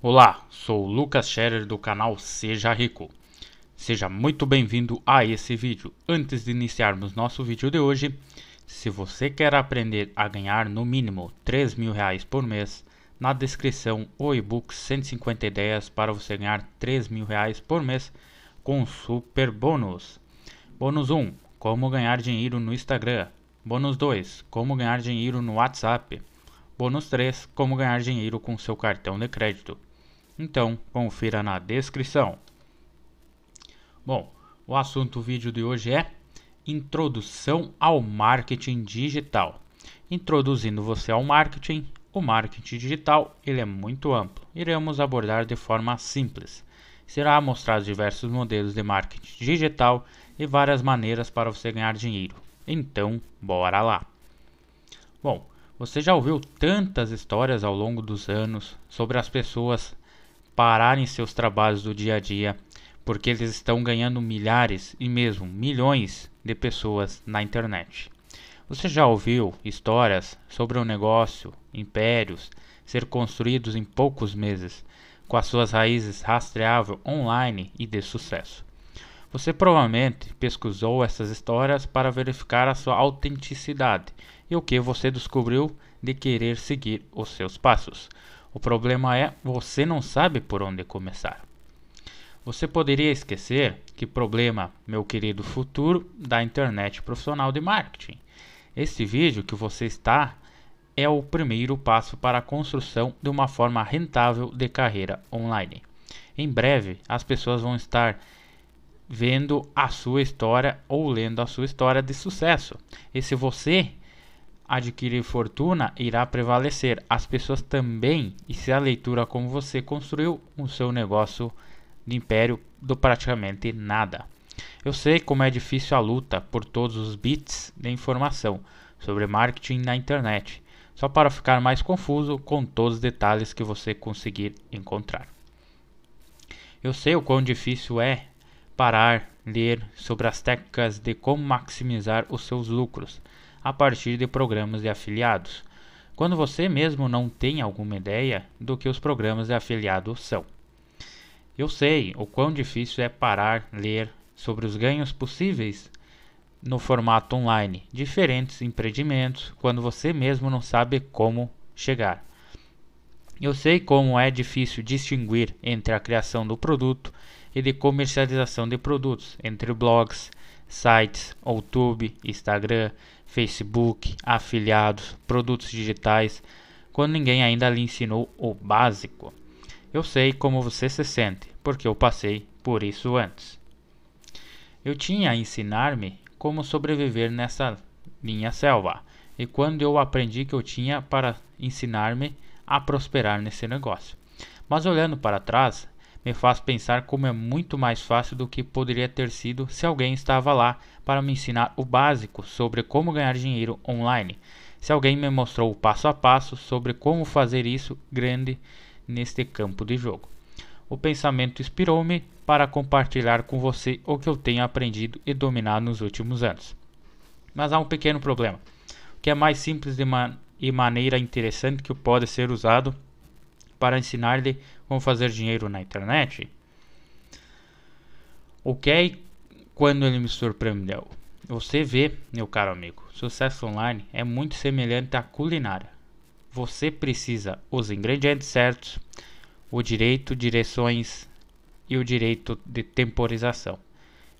Olá, sou Lucas Scherer do canal Seja Rico. Seja muito bem-vindo a esse vídeo. Antes de iniciarmos nosso vídeo de hoje, se você quer aprender a ganhar no mínimo 3 mil reais por mês, na descrição o e-book 150 ideias para você ganhar 3 mil reais por mês com super bônus. Bônus 1, como ganhar dinheiro no Instagram. Bônus 2, como ganhar dinheiro no WhatsApp. Bônus 3, como ganhar dinheiro com seu cartão de crédito. Então, confira na descrição. Bom, o assunto do vídeo de hoje é Introdução ao Marketing Digital. Introduzindo você ao marketing, o marketing digital ele é muito amplo. Iremos abordar de forma simples. Será mostrado diversos modelos de marketing digital e várias maneiras para você ganhar dinheiro. Então, bora lá! Bom, você já ouviu tantas histórias ao longo dos anos sobre as pessoas pararem seus trabalhos do dia a dia, porque eles estão ganhando milhares e mesmo milhões de pessoas na internet. Você já ouviu histórias sobre um negócio, impérios, ser construídos em poucos meses, com as suas raízes rastreável online e de sucesso? Você provavelmente pesquisou essas histórias para verificar a sua autenticidade e o que você descobriu de querer seguir os seus passos. O problema é você não sabe por onde começar. Você poderia esquecer que problema, meu querido futuro da internet profissional de marketing. Este vídeo que você está é o primeiro passo para a construção de uma forma rentável de carreira online. Em breve, as pessoas vão estar vendo a sua história ou lendo a sua história de sucesso. E se você adquirir fortuna irá prevalecer. As pessoas também, e se a leitura como você construiu o seu negócio de império do praticamente nada. Eu sei como é difícil a luta por todos os bits de informação sobre marketing na internet, só para ficar mais confuso com todos os detalhes que você conseguir encontrar. Eu sei o quão difícil é parar, ler sobre as técnicas de como maximizar os seus lucros a partir de programas de afiliados, quando você mesmo não tem alguma ideia do que os programas de afiliados são. Eu sei o quão difícil é parar, ler sobre os ganhos possíveis no formato online, diferentes empreendimentos, quando você mesmo não sabe como chegar. Eu sei como é difícil distinguir entre a criação do produto e de comercialização de produtos, entre blogs, sites, YouTube, Instagram, Facebook, afiliados, produtos digitais, quando ninguém ainda lhe ensinou o básico. Eu sei como você se sente, porque eu passei por isso antes. Eu tinha a ensinar-me como sobreviver nessa minha selva, e quando eu aprendi que eu tinha para ensinar-me a prosperar nesse negócio. Mas olhando para trás, me faz pensar como é muito mais fácil do que poderia ter sido se alguém estava lá para me ensinar o básico sobre como ganhar dinheiro online. Se alguém me mostrou o passo a passo sobre como fazer isso grande neste campo de jogo. O pensamento inspirou-me para compartilhar com você o que eu tenho aprendido e dominado nos últimos anos. Mas há um pequeno problema, que é mais simples de man e maneira interessante que pode ser usado para ensinar-lhe como fazer dinheiro na internet? O que é quando ele me surpreendeu? Você vê, meu caro amigo, sucesso online é muito semelhante à culinária. Você precisa os ingredientes certos, o direito direções e o direito de temporização.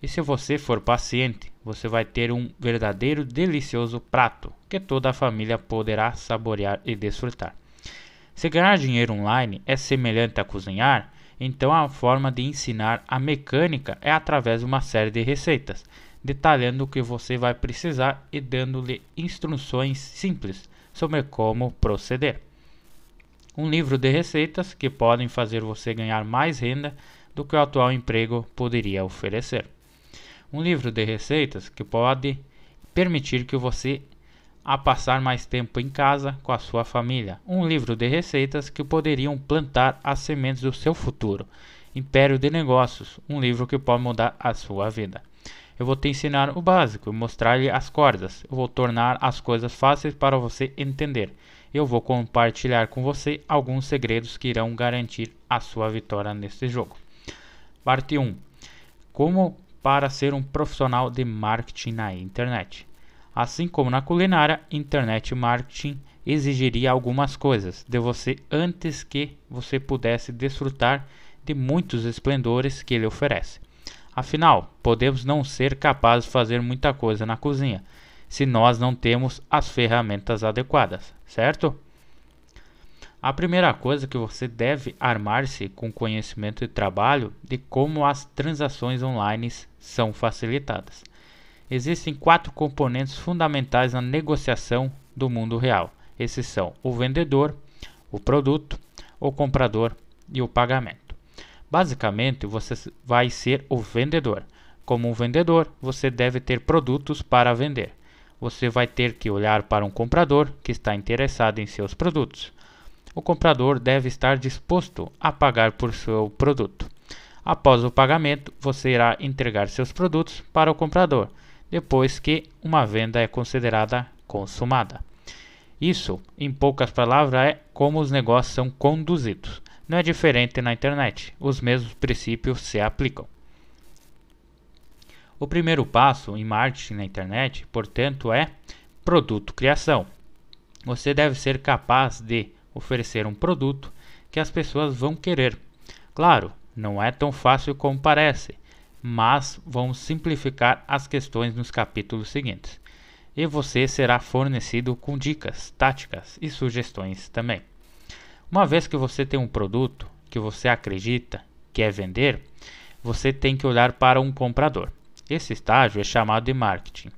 E se você for paciente, você vai ter um verdadeiro delicioso prato que toda a família poderá saborear e desfrutar. Se ganhar dinheiro online é semelhante a cozinhar, então a forma de ensinar a mecânica é através de uma série de receitas, detalhando o que você vai precisar e dando-lhe instruções simples sobre como proceder. Um livro de receitas que podem fazer você ganhar mais renda do que o atual emprego poderia oferecer. Um livro de receitas que pode permitir que você a passar mais tempo em casa com a sua família. Um livro de receitas que poderiam plantar as sementes do seu futuro. Império de Negócios, um livro que pode mudar a sua vida. Eu vou te ensinar o básico, mostrar-lhe as cordas. Eu vou tornar as coisas fáceis para você entender. Eu vou compartilhar com você alguns segredos que irão garantir a sua vitória neste jogo. Parte 1. Como para ser um profissional de marketing na internet. Assim como na culinária, internet marketing exigiria algumas coisas de você antes que você pudesse desfrutar de muitos esplendores que ele oferece. Afinal, podemos não ser capazes de fazer muita coisa na cozinha se nós não temos as ferramentas adequadas, certo? A primeira coisa que você deve armar-se com conhecimento e trabalho de como as transações online são facilitadas. Existem quatro componentes fundamentais na negociação do mundo real. Esses são o vendedor, o produto, o comprador e o pagamento. Basicamente, você vai ser o vendedor. Como um vendedor, você deve ter produtos para vender. Você vai ter que olhar para um comprador que está interessado em seus produtos. O comprador deve estar disposto a pagar por seu produto. Após o pagamento, você irá entregar seus produtos para o comprador depois que uma venda é considerada consumada. Isso, em poucas palavras, é como os negócios são conduzidos. Não é diferente na internet, os mesmos princípios se aplicam. O primeiro passo em marketing na internet, portanto, é produto criação. Você deve ser capaz de oferecer um produto que as pessoas vão querer. Claro, não é tão fácil como parece, mas vamos simplificar as questões nos capítulos seguintes. E você será fornecido com dicas, táticas e sugestões também. Uma vez que você tem um produto que você acredita que é vender, você tem que olhar para um comprador. Esse estágio é chamado de marketing.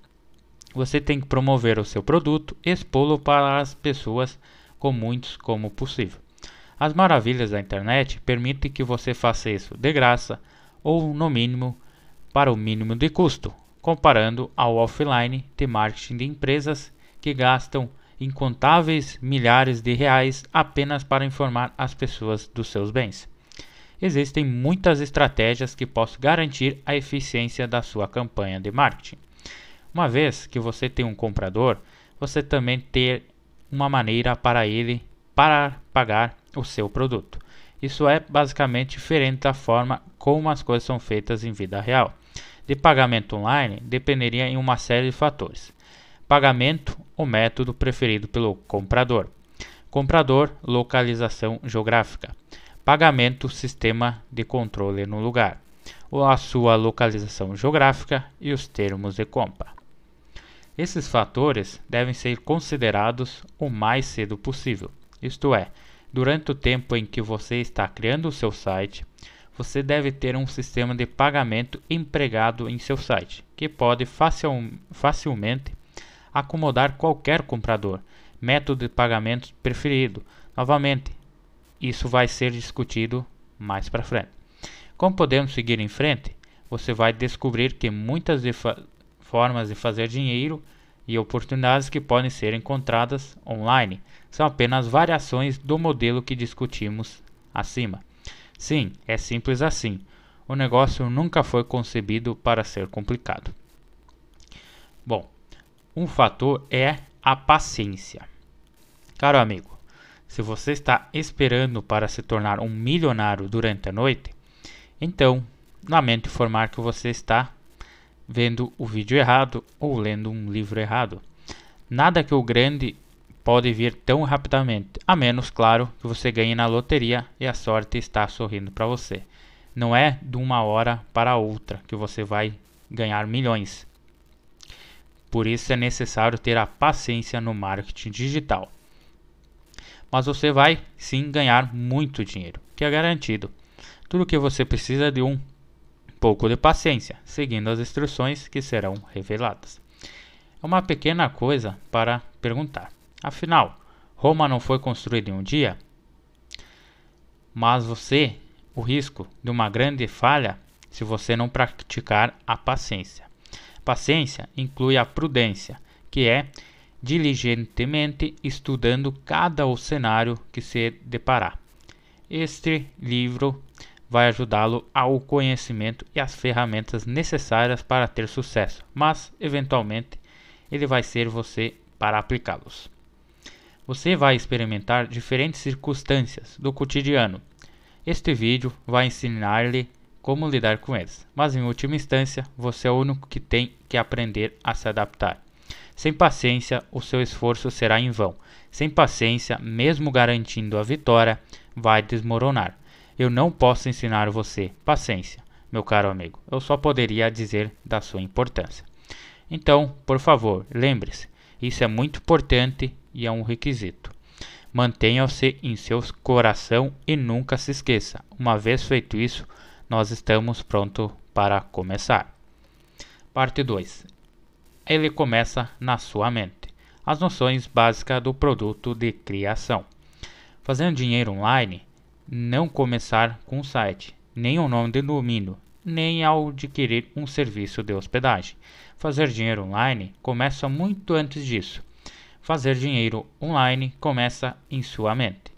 Você tem que promover o seu produto, expô-lo para as pessoas com muitos como possível. As maravilhas da internet permitem que você faça isso de graça, ou, no mínimo, para o mínimo de custo, comparando ao offline de marketing de empresas que gastam incontáveis milhares de reais apenas para informar as pessoas dos seus bens. Existem muitas estratégias que posso garantir a eficiência da sua campanha de marketing. Uma vez que você tem um comprador, você também ter uma maneira para ele para pagar o seu produto. Isso é basicamente diferente da forma como as coisas são feitas em vida real. De pagamento online dependeria em uma série de fatores: pagamento, o método preferido pelo comprador, comprador, localização geográfica, pagamento, sistema de controle no lugar, a sua localização geográfica e os termos de compra. Esses fatores devem ser considerados o mais cedo possível, isto é, Durante o tempo em que você está criando o seu site, você deve ter um sistema de pagamento empregado em seu site, que pode facil, facilmente acomodar qualquer comprador. Método de pagamento preferido. Novamente, isso vai ser discutido mais para frente. Como podemos seguir em frente? Você vai descobrir que muitas de formas de fazer dinheiro e oportunidades que podem ser encontradas online são apenas variações do modelo que discutimos acima. Sim, é simples assim. O negócio nunca foi concebido para ser complicado. Bom, um fator é a paciência. Caro amigo, se você está esperando para se tornar um milionário durante a noite, então lamento informar que você está vendo o vídeo errado ou lendo um livro errado. Nada que o grande pode vir tão rapidamente, a menos, claro, que você ganhe na loteria e a sorte está sorrindo para você. Não é de uma hora para outra que você vai ganhar milhões. Por isso é necessário ter a paciência no marketing digital. Mas você vai sim ganhar muito dinheiro, que é garantido. Tudo o que você precisa de um pouco de paciência, seguindo as instruções que serão reveladas. É uma pequena coisa para perguntar. Afinal, Roma não foi construída em um dia? Mas você, o risco de uma grande falha se você não praticar a paciência. Paciência inclui a prudência, que é diligentemente estudando cada o cenário que se deparar. Este livro vai ajudá-lo ao conhecimento e às ferramentas necessárias para ter sucesso, mas eventualmente ele vai ser você para aplicá-los. Você vai experimentar diferentes circunstâncias do cotidiano. Este vídeo vai ensinar-lhe como lidar com eles, mas em última instância você é o único que tem que aprender a se adaptar. Sem paciência, o seu esforço será em vão. Sem paciência, mesmo garantindo a vitória, vai desmoronar. Eu não posso ensinar você paciência, meu caro amigo. Eu só poderia dizer da sua importância. Então, por favor, lembre-se: isso é muito importante e é um requisito. Mantenha-se em seu coração e nunca se esqueça. Uma vez feito isso, nós estamos prontos para começar. Parte 2. Ele começa na sua mente. As noções básicas do produto de criação. Fazendo dinheiro online não começar com o site, nem o nome do domínio, nem ao adquirir um serviço de hospedagem. Fazer dinheiro online começa muito antes disso. Fazer dinheiro online começa em sua mente.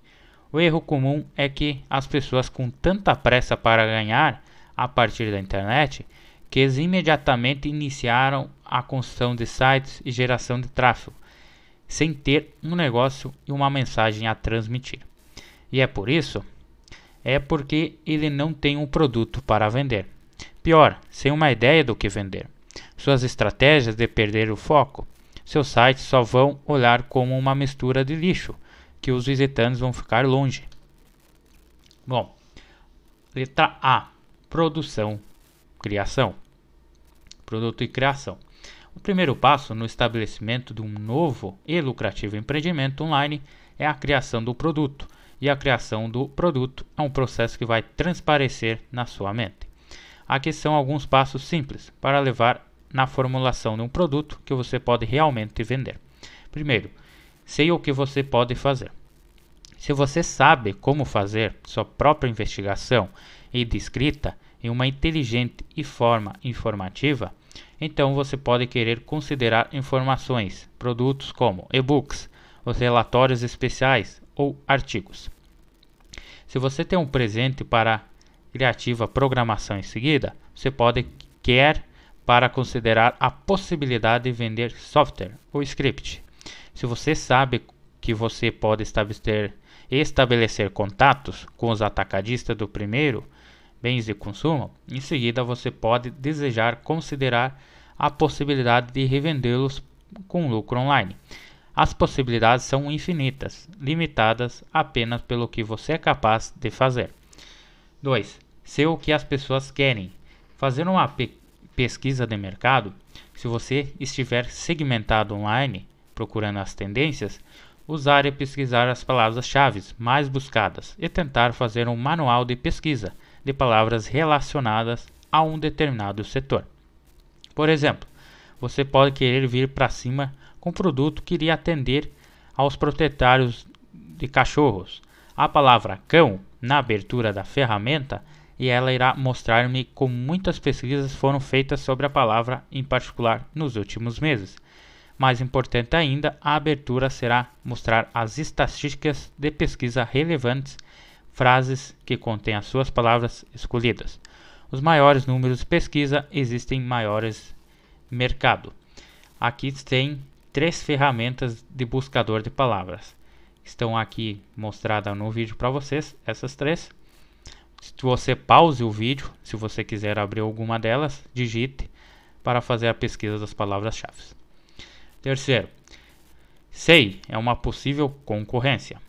O erro comum é que as pessoas com tanta pressa para ganhar a partir da internet que imediatamente iniciaram a construção de sites e geração de tráfego, sem ter um negócio e uma mensagem a transmitir. E é por isso é porque ele não tem um produto para vender. Pior, sem uma ideia do que vender. Suas estratégias de perder o foco. Seus sites só vão olhar como uma mistura de lixo, que os visitantes vão ficar longe. Bom, letra A: produção, criação. Produto e criação. O primeiro passo no estabelecimento de um novo e lucrativo empreendimento online é a criação do produto e a criação do produto é um processo que vai transparecer na sua mente. Aqui são alguns passos simples para levar na formulação de um produto que você pode realmente vender. Primeiro, sei o que você pode fazer. Se você sabe como fazer sua própria investigação e descrita em uma inteligente e forma informativa, então você pode querer considerar informações, produtos como e-books, os relatórios especiais, ou artigos. Se você tem um presente para criativa programação em seguida, você pode quer para considerar a possibilidade de vender software ou script. Se você sabe que você pode estabelecer, estabelecer contatos com os atacadistas do primeiro bens de consumo, em seguida você pode desejar considerar a possibilidade de revendê-los com lucro online. As possibilidades são infinitas, limitadas apenas pelo que você é capaz de fazer. 2. Ser o que as pessoas querem. Fazer uma pe pesquisa de mercado, se você estiver segmentado online, procurando as tendências, usar e pesquisar as palavras-chave mais buscadas e tentar fazer um manual de pesquisa de palavras relacionadas a um determinado setor. Por exemplo, você pode querer vir para cima com produto que iria atender aos proprietários de cachorros. A palavra cão na abertura da ferramenta e ela irá mostrar-me como muitas pesquisas foram feitas sobre a palavra em particular nos últimos meses. Mais importante ainda, a abertura será mostrar as estatísticas de pesquisa relevantes, frases que contêm as suas palavras escolhidas. Os maiores números de pesquisa existem maiores mercado. Aqui tem três ferramentas de buscador de palavras. Estão aqui mostradas no vídeo para vocês, essas três. Se você pause o vídeo, se você quiser abrir alguma delas, digite para fazer a pesquisa das palavras-chave. Terceiro, SEI é uma possível concorrência.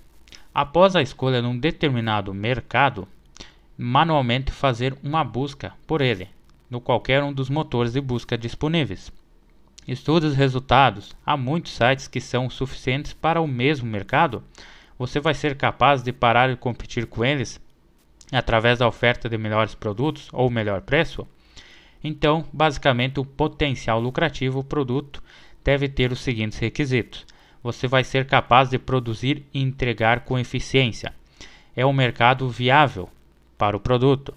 Após a escolha de um determinado mercado, manualmente fazer uma busca por ele, no qualquer um dos motores de busca disponíveis. Estude os resultados. Há muitos sites que são suficientes para o mesmo mercado. Você vai ser capaz de parar e competir com eles através da oferta de melhores produtos ou melhor preço? Então, basicamente, o potencial lucrativo produto deve ter os seguintes requisitos: você vai ser capaz de produzir e entregar com eficiência, é um mercado viável para o produto,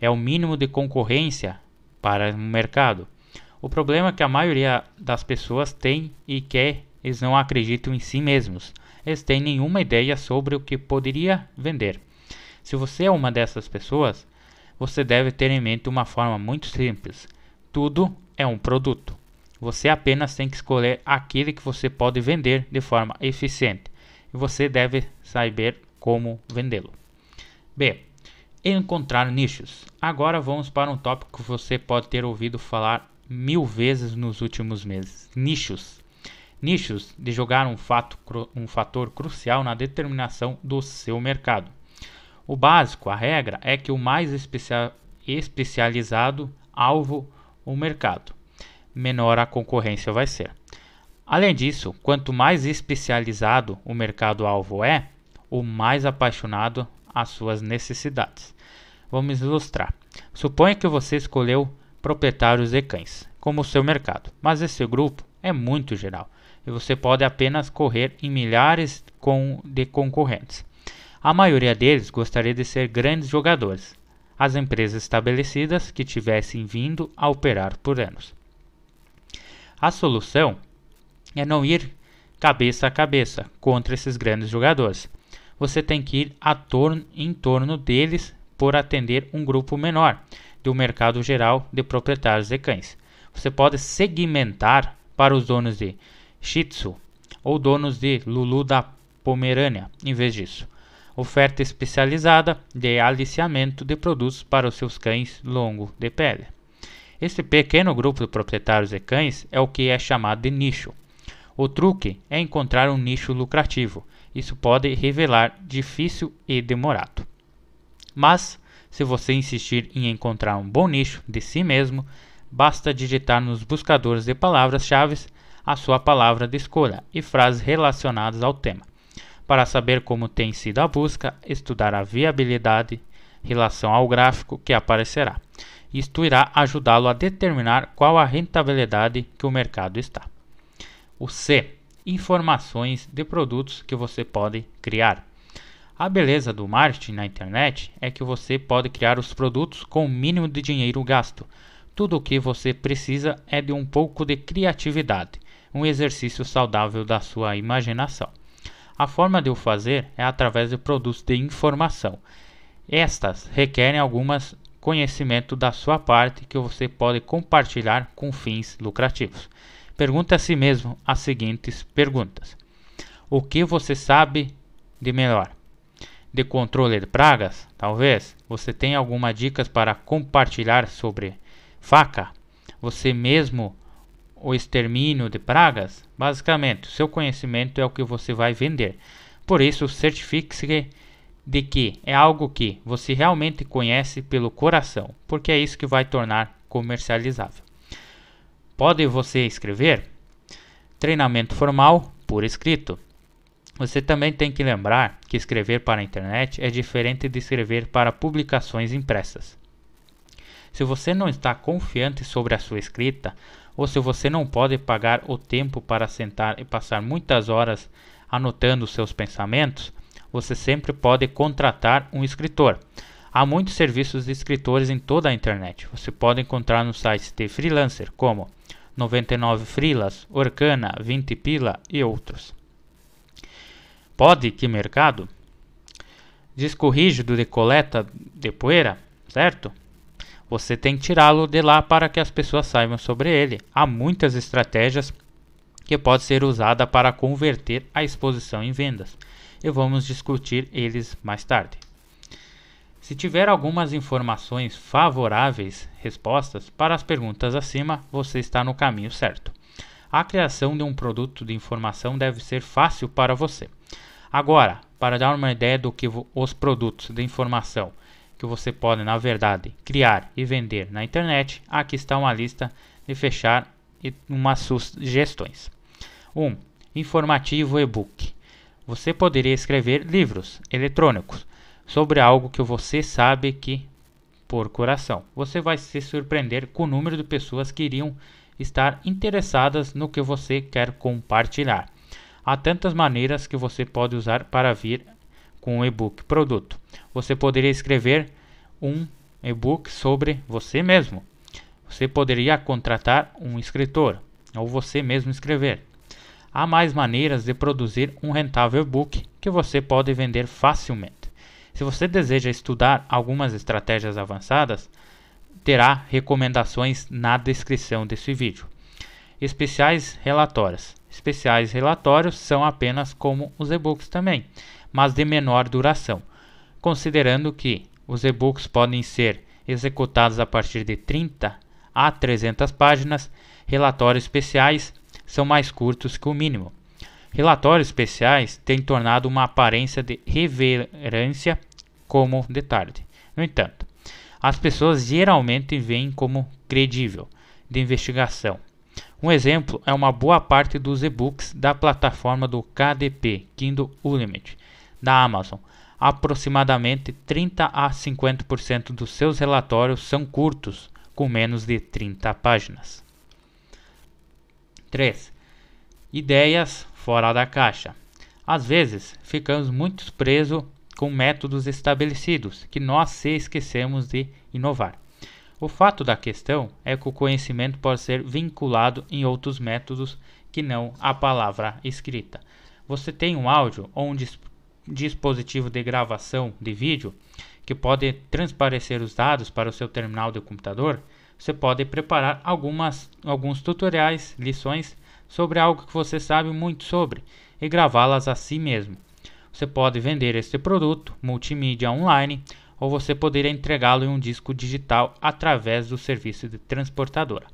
é o mínimo de concorrência para o mercado o problema é que a maioria das pessoas tem e que eles não acreditam em si mesmos. Eles têm nenhuma ideia sobre o que poderia vender. Se você é uma dessas pessoas, você deve ter em mente uma forma muito simples. Tudo é um produto. Você apenas tem que escolher aquele que você pode vender de forma eficiente e você deve saber como vendê-lo. B. Encontrar nichos. Agora vamos para um tópico que você pode ter ouvido falar mil vezes nos últimos meses. Nichos. Nichos de jogar um, fato, um fator crucial na determinação do seu mercado. O básico, a regra, é que o mais especial especializado alvo o mercado, menor a concorrência vai ser. Além disso, quanto mais especializado o mercado alvo é, o mais apaixonado as suas necessidades. Vamos ilustrar. Suponha que você escolheu proprietários de cães, como seu mercado, mas esse grupo é muito geral e você pode apenas correr em milhares com, de concorrentes. A maioria deles gostaria de ser grandes jogadores, as empresas estabelecidas que tivessem vindo a operar por anos. A solução é não ir cabeça a cabeça contra esses grandes jogadores. Você tem que ir torno, em torno deles por atender um grupo menor do mercado geral de proprietários de cães. Você pode segmentar para os donos de Shih Tzu ou donos de Lulu da Pomerânia, em vez disso. Oferta especializada de aliciamento de produtos para os seus cães longo de pele. Esse pequeno grupo de proprietários de cães é o que é chamado de nicho. O truque é encontrar um nicho lucrativo. Isso pode revelar difícil e demorado. Mas se você insistir em encontrar um bom nicho de si mesmo, basta digitar nos buscadores de palavras-chave a sua palavra de escolha e frases relacionadas ao tema. Para saber como tem sido a busca, estudar a viabilidade em relação ao gráfico que aparecerá. Isto irá ajudá-lo a determinar qual a rentabilidade que o mercado está. O C. Informações de produtos que você pode criar. A beleza do marketing na internet é que você pode criar os produtos com o mínimo de dinheiro gasto. Tudo o que você precisa é de um pouco de criatividade, um exercício saudável da sua imaginação. A forma de o fazer é através de produtos de informação. Estas requerem algumas conhecimento da sua parte que você pode compartilhar com fins lucrativos. Pergunte a si mesmo as seguintes perguntas: O que você sabe de melhor? de controle de pragas? Talvez. Você tenha alguma dicas para compartilhar sobre faca? Você mesmo o extermínio de pragas? Basicamente, seu conhecimento é o que você vai vender. Por isso, certifique-se de que é algo que você realmente conhece pelo coração, porque é isso que vai tornar comercializável. Pode você escrever treinamento formal por escrito. Você também tem que lembrar que escrever para a internet é diferente de escrever para publicações impressas. Se você não está confiante sobre a sua escrita, ou se você não pode pagar o tempo para sentar e passar muitas horas anotando seus pensamentos, você sempre pode contratar um escritor. Há muitos serviços de escritores em toda a internet. Você pode encontrar no site de freelancer como 99 Frilas, Orkana, 20 Pila e outros. Pode que mercado? Descorrige do de coleta de poeira, certo? Você tem que tirá-lo de lá para que as pessoas saibam sobre ele. Há muitas estratégias que pode ser usada para converter a exposição em vendas e vamos discutir eles mais tarde. Se tiver algumas informações favoráveis, respostas para as perguntas acima, você está no caminho certo. A criação de um produto de informação deve ser fácil para você. Agora, para dar uma ideia do que os produtos de informação que você pode, na verdade, criar e vender na internet, aqui está uma lista de fechar e umas sugestões. 1. Um, informativo e-book. Você poderia escrever livros eletrônicos sobre algo que você sabe que por coração. Você vai se surpreender com o número de pessoas que iriam estar interessadas no que você quer compartilhar. Há tantas maneiras que você pode usar para vir com o e-book produto. Você poderia escrever um e-book sobre você mesmo. Você poderia contratar um escritor ou você mesmo escrever. Há mais maneiras de produzir um rentável e-book que você pode vender facilmente. Se você deseja estudar algumas estratégias avançadas, terá recomendações na descrição desse vídeo especiais relatórios. Especiais relatórios são apenas como os e-books também, mas de menor duração, considerando que os e-books podem ser executados a partir de 30 a 300 páginas, relatórios especiais são mais curtos que o mínimo. Relatórios especiais têm tornado uma aparência de reverência como detalhe. No entanto, as pessoas geralmente veem como credível de investigação um exemplo é uma boa parte dos e-books da plataforma do KDP, Kindle Unlimited, da Amazon. Aproximadamente 30 a 50% dos seus relatórios são curtos, com menos de 30 páginas. 3. Ideias fora da caixa. Às vezes, ficamos muito presos com métodos estabelecidos que nós se esquecemos de inovar. O fato da questão é que o conhecimento pode ser vinculado em outros métodos que não a palavra escrita. Você tem um áudio ou um dis dispositivo de gravação de vídeo que pode transparecer os dados para o seu terminal de computador. Você pode preparar algumas, alguns tutoriais, lições sobre algo que você sabe muito sobre e gravá-las a si mesmo. Você pode vender este produto multimídia online ou você poderia entregá-lo em um disco digital através do serviço de transportadora.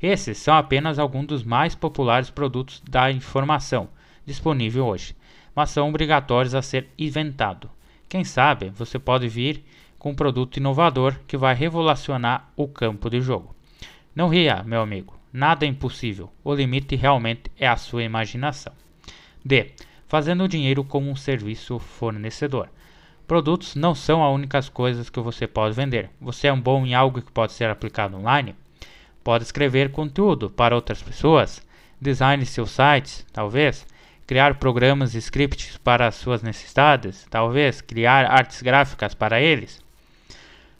Esses são apenas alguns dos mais populares produtos da informação disponível hoje, mas são obrigatórios a ser inventado. Quem sabe você pode vir com um produto inovador que vai revolucionar o campo de jogo. Não ria, meu amigo, nada é impossível. O limite realmente é a sua imaginação. D. Fazendo o dinheiro como um serviço fornecedor. Produtos não são as únicas coisas que você pode vender. Você é um bom em algo que pode ser aplicado online? Pode escrever conteúdo para outras pessoas? Design seus sites, talvez? Criar programas e scripts para suas necessidades? Talvez? Criar artes gráficas para eles?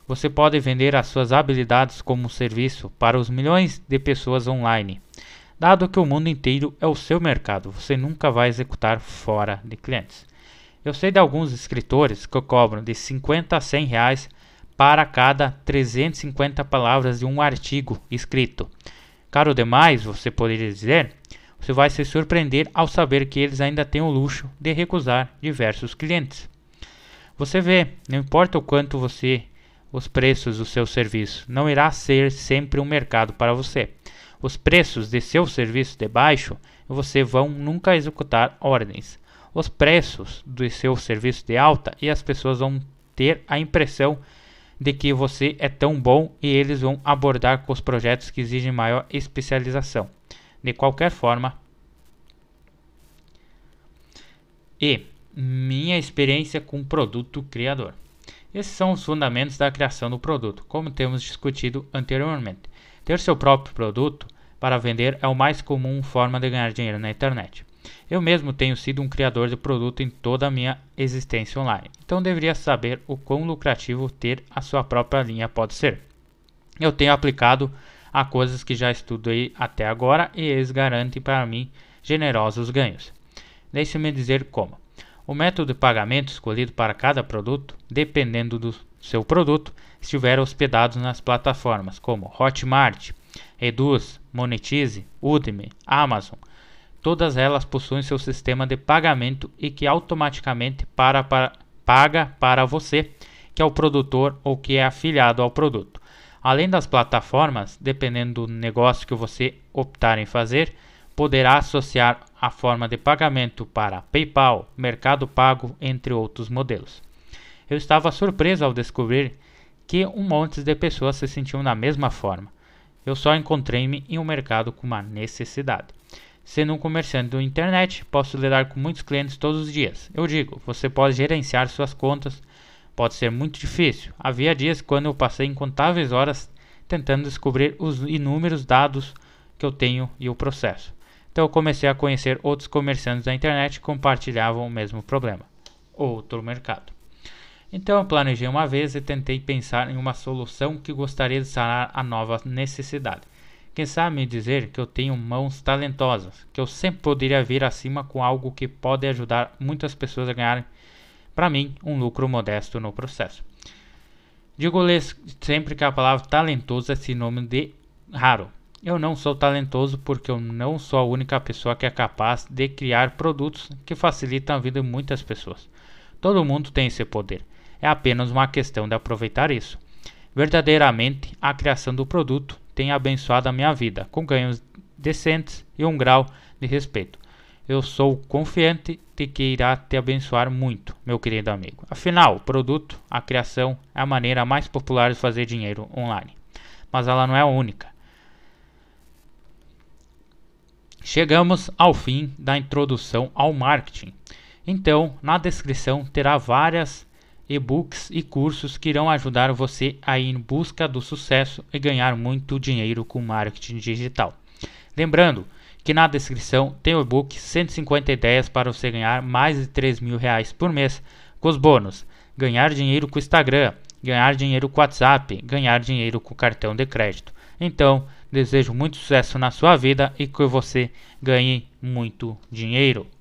Você pode vender as suas habilidades como serviço para os milhões de pessoas online. Dado que o mundo inteiro é o seu mercado, você nunca vai executar fora de clientes. Eu sei de alguns escritores que cobram de 50 a 100 reais para cada 350 palavras de um artigo escrito. Caro demais, você poderia dizer, você vai se surpreender ao saber que eles ainda têm o luxo de recusar diversos clientes. Você vê, não importa o quanto você os preços do seu serviço, não irá ser sempre um mercado para você. Os preços de seu serviço de baixo, você vão nunca executar ordens os preços dos seus serviços de alta e as pessoas vão ter a impressão de que você é tão bom e eles vão abordar com os projetos que exigem maior especialização. De qualquer forma, e minha experiência com produto criador. Esses são os fundamentos da criação do produto, como temos discutido anteriormente. Ter seu próprio produto para vender é a mais comum forma de ganhar dinheiro na internet. Eu mesmo tenho sido um criador de produto em toda a minha existência online, então deveria saber o quão lucrativo ter a sua própria linha pode ser. Eu tenho aplicado a coisas que já estudei até agora e eles garantem para mim generosos ganhos. Deixe-me dizer como. O método de pagamento escolhido para cada produto, dependendo do seu produto, estiver hospedado nas plataformas como Hotmart, Reduz, Monetize, Udemy, Amazon, Todas elas possuem seu sistema de pagamento e que automaticamente para, para, paga para você, que é o produtor ou que é afiliado ao produto. Além das plataformas, dependendo do negócio que você optar em fazer, poderá associar a forma de pagamento para PayPal, Mercado Pago, entre outros modelos. Eu estava surpreso ao descobrir que um monte de pessoas se sentiam da mesma forma. Eu só encontrei-me em um mercado com uma necessidade. Sendo um comerciante da internet, posso lidar com muitos clientes todos os dias. Eu digo, você pode gerenciar suas contas, pode ser muito difícil. Havia dias quando eu passei incontáveis horas tentando descobrir os inúmeros dados que eu tenho e o processo. Então eu comecei a conhecer outros comerciantes da internet que compartilhavam o mesmo problema. Outro mercado. Então eu planejei uma vez e tentei pensar em uma solução que gostaria de sanar a nova necessidade. Quem sabe me dizer que eu tenho mãos talentosas, que eu sempre poderia vir acima com algo que pode ajudar muitas pessoas a ganharem, para mim, um lucro modesto no processo. Digo sempre que a palavra talentoso é sinônimo de raro. Eu não sou talentoso porque eu não sou a única pessoa que é capaz de criar produtos que facilitam a vida de muitas pessoas. Todo mundo tem esse poder. É apenas uma questão de aproveitar isso. Verdadeiramente, a criação do produto tenha abençoado a minha vida, com ganhos decentes e um grau de respeito. Eu sou confiante de que irá te abençoar muito, meu querido amigo. Afinal, o produto, a criação, é a maneira mais popular de fazer dinheiro online. Mas ela não é a única. Chegamos ao fim da introdução ao marketing. Então, na descrição terá várias e-books e cursos que irão ajudar você a ir em busca do sucesso e ganhar muito dinheiro com marketing digital. Lembrando que na descrição tem o e-book 150 ideias para você ganhar mais de 3 mil reais por mês com os bônus ganhar dinheiro com o Instagram, ganhar dinheiro com o WhatsApp, ganhar dinheiro com o cartão de crédito. Então, desejo muito sucesso na sua vida e que você ganhe muito dinheiro.